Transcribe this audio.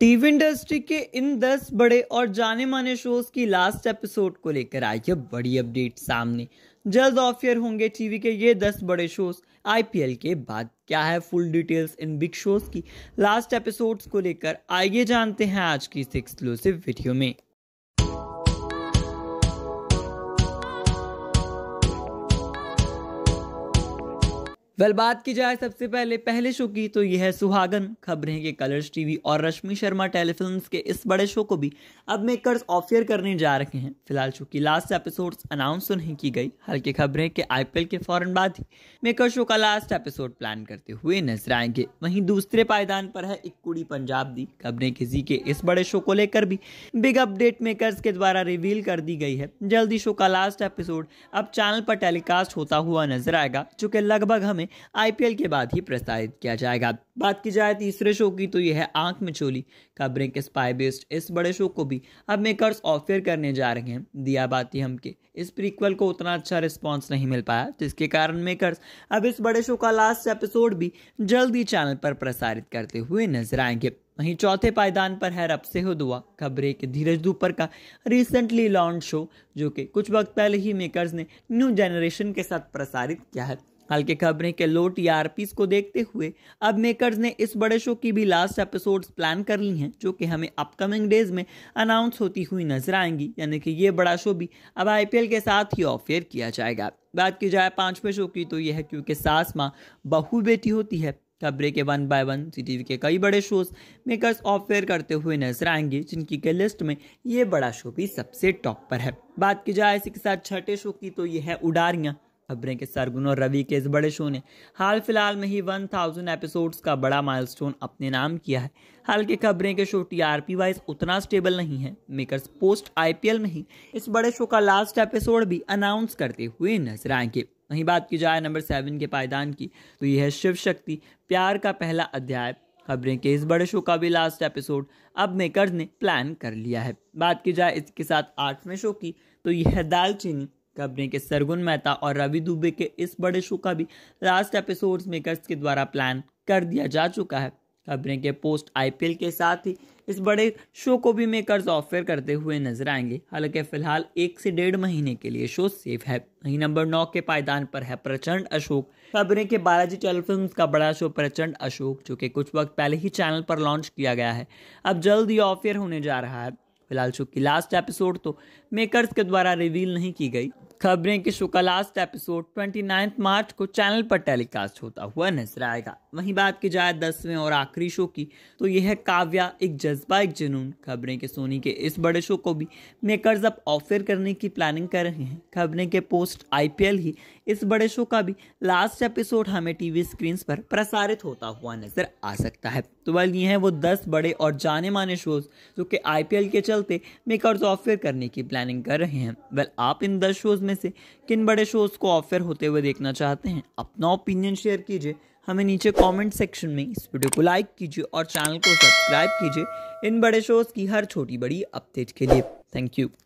TV industry के इन दस बड़े और जाने माने शोज की लास्ट एपिसोड को लेकर आई है बड़ी अपडेट सामने जल्द ऑफ ईयर होंगे टीवी के ये दस बड़े शोज आईपीएल के बाद क्या है full details in big shows की लास्ट एपिसोड्स को लेकर आइए जानते हैं आज की इस एक्सक्लूसिव वीडियो में वेल बात की जाए सबसे पहले पहले शो की तो यह है सुहागन खबरें के कलर्स टीवी और रश्मि शर्मा टेलीफिल्म के इस बड़े शो को भी अब मेकर्स ऑफियर करने जा रहे हैं फिलहाल शो की लास्ट एपिसोड्स अनाउंस तो नहीं की गई हल्की खबरें के आईपीएल के फौरन बाद ही मेकर शो का लास्ट एपिसोड प्लान करते हुए नजर आएंगे वहीं दूसरे पायदान पर है एक कुड़ी पंजाब दी खबरें किसी के इस बड़े शो को लेकर भी बिग अपडेट मेकर्स के द्वारा रिवील कर दी गई है जल्दी शो का लास्ट एपिसोड अब चैनल पर टेलीकास्ट होता हुआ नजर आएगा चूंकि लगभग हमें आईपीएल के बाद ही प्रसारित किया जाएगा बात की जाए तीसरे शो की तो यह है आंख में चोली का ब्रिंक स्पाई बेस्ड इस बड़े शो को भी अब मेकर्स ऑफर करने जा रहे हैं दिया बाती हम के इस प्रीक्वल को उतना अच्छा रिस्पॉन्स नहीं मिल पाया जिसके कारण मेकर्स अब इस बड़े शो का लास्ट एपिसोड भी जल्द ही चैनल पर प्रसारित करते हुए नजर आएंगे वहीं चौथे पायदान पर है रब से हो दुआ का ब्रेक धीरज दूपर का रिसेंटली लॉन्च शो जो कि कुछ वक्त पहले ही मेकर्स ने न्यू जनरेशन के साथ प्रसारित किया है हल्की खबरें के लो टीआरपीस e को देखते हुए अब मेकर्स ने इस बड़े शो की भी लास्ट एपिसोड्स प्लान कर ली हैं जो कि हमें अपकमिंग डेज में अनाउंस होती हुई नजर आएंगी यानी कि ये बड़ा शो भी अब आईपीएल के साथ ही ऑफेयर किया जाएगा बात की जाए पांचवें शो की तो यह है क्योंकि सास माँ बहू बेटी होती है खबरें के वन बाय वन सीटीवी के कई बड़े शोज मेकर्स ऑफेयर करते हुए नजर आएंगे जिनकी के लिस्ट में ये बड़ा शो भी सबसे टॉप पर है बात की जाए इसी के साथ छठे शो की तो ये है उडारियाँ खबरें के सरगुन और रवि के इस बड़े शो ने हाल फिलहाल में ही 1000 एपिसोड्स का बड़ा माइलस्टोन अपने नाम किया है हाल के खबरें के शो टीआरपी वाइज उतना स्टेबल नहीं है मेकर्स पोस्ट आईपीएल में ही इस बड़े शो का लास्ट एपिसोड भी अनाउंस करते हुए नजर आएंगे वहीं बात की जाए नंबर सेवन के पायदान की तो यह है शिव शक्ति प्यार का पहला अध्याय खबरें के इस बड़े शो का भी लास्ट एपिसोड अब मेकर्स ने प्लान कर लिया है बात की जाए इसके साथ आठवें शो की तो यह दालचीनी कंपनी के सरगुन मेहता और रवि दुबे के इस बड़े शो का भी लास्ट एपिसोड मेकर्स के द्वारा प्लान कर दिया जा चुका है कंपनी के पोस्ट आई के साथ ही इस बड़े शो को भी मेकर्स ऑफर करते हुए नजर आएंगे हालांकि फिलहाल एक से डेढ़ महीने के लिए शो सेफ है वहीं नंबर नौ के पायदान पर है प्रचंड अशोक खबरें के बालाजी टेलीफिल्म का बड़ा शो प्रचंड अशोक जो कि कुछ वक्त पहले ही चैनल पर लॉन्च किया गया है अब जल्द ही ऑफर होने जा रहा है फिलहाल शो की लास्ट एपिसोड तो मेकर्स के द्वारा रिवील नहीं की गई खबरें की शो का लास्ट एपिसोड 29 मार्च को चैनल पर टेलीकास्ट होता हुआ नजर आएगा वहीं बात की जाए दसवें और आखिरी शो की तो यह है काव्या एक जज्बा एक जुनून खबरें के सोनी के इस बड़े शो को भी मेकर्स अब ऑफर करने की प्लानिंग कर रहे हैं खबरें के पोस्ट आईपीएल ही इस बड़े शो का भी लास्ट एपिसोड हमें टीवी स्क्रीन पर प्रसारित होता हुआ नजर आ सकता है तो वह ये हैं वो दस बड़े और जाने माने शोज जो कि आईपीएल के चलते मेकर्स ऑफर करने की प्लानिंग कर रहे हैं वेल आप इन दस शोज में से किन बड़े शोज़ को ऑफर होते हुए देखना चाहते हैं अपना ओपिनियन शेयर कीजिए हमें नीचे कमेंट सेक्शन में इस वीडियो को लाइक कीजिए और चैनल को सब्सक्राइब कीजिए इन बड़े शोज़ की हर छोटी बड़ी अपडेट के लिए थैंक यू